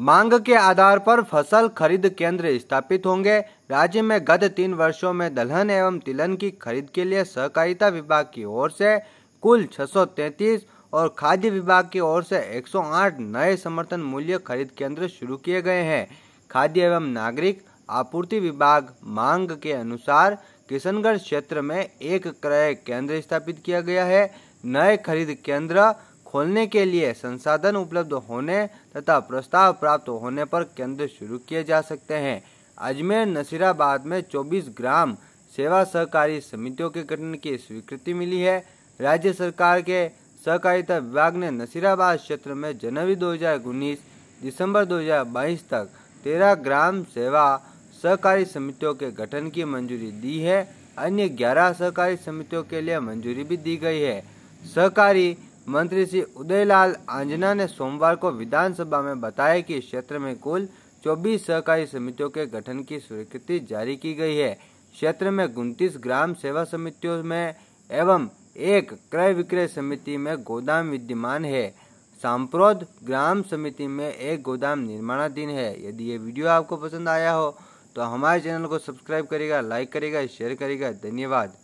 मांग के आधार पर फसल खरीद केंद्र स्थापित होंगे राज्य में गत तीन वर्षों में दलहन एवं तिलहन की खरीद के लिए सहकारिता विभाग की ओर से कुल 633 और खाद्य विभाग की ओर से 108 नए समर्थन मूल्य खरीद केंद्र शुरू किए गए हैं खाद्य एवं नागरिक आपूर्ति विभाग मांग के अनुसार किशनगढ़ क्षेत्र में एक क्रय केंद्र स्थापित किया गया है नए खरीद केंद्र खोलने के लिए संसाधन उपलब्ध होने तथा प्रस्ताव प्राप्त होने पर केंद्र शुरू किए जा सकते हैं अजमेर नसीराबाद में 24 ग्राम सेवा सहकारी समितियों के गठन की स्वीकृति मिली है राज्य सरकार के सहकारिता विभाग ने नसीराबाद क्षेत्र में जनवरी दो दिसंबर 2022 तक 13 ग्राम सेवा सहकारी समितियों के गठन की मंजूरी दी है अन्य 11 सहकारी समितियों के लिए मंजूरी भी दी गई है सहकारी मंत्री श्री उदयलाल आंजना ने सोमवार को विधानसभा में बताया कि क्षेत्र में कुल 24 सहकारी समितियों के गठन की स्वीकृति जारी की गई है क्षेत्र में उनतीस ग्राम सेवा समितियों में एवं एक क्रय विक्रय समिति में गोदाम विद्यमान है सांप्रोद ग्राम समिति में एक गोदाम निर्माणाधीन है यदि ये वीडियो आपको पसंद आया हो तो हमारे चैनल को सब्सक्राइब करेगा लाइक करेगा शेयर करेगा धन्यवाद